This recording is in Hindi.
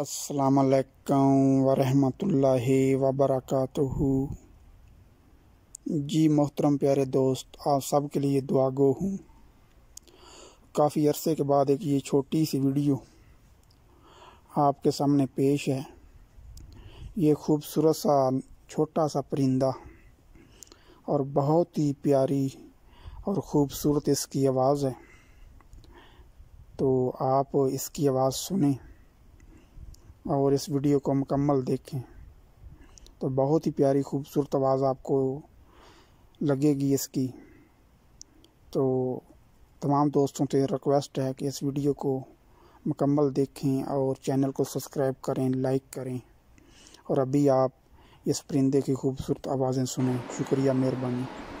असलकम वरहमतुल्लाह वबरकatuhu जी मोहतरम प्यारे दोस्त आप सब के लिए दुआ गो हूँ काफ़ी अरसे के बाद एक ये छोटी सी वीडियो आपके सामने पेश है ये खूबसूरत सा छोटा सा परिंदा और बहुत ही प्यारी और ख़ूबसूरत इसकी आवाज़ है तो आप इसकी आवाज़ सुने और इस वीडियो को मुकम्मल देखें तो बहुत ही प्यारी खूबसूरत आवाज़ आपको लगेगी इसकी तो तमाम दोस्तों से तो रिक्वेस्ट है कि इस वीडियो को मुकम्मल देखें और चैनल को सब्सक्राइब करें लाइक करें और अभी आप इस परिंदे की खूबसूरत आवाज़ें सुनें शुक्रिया मेहरबानी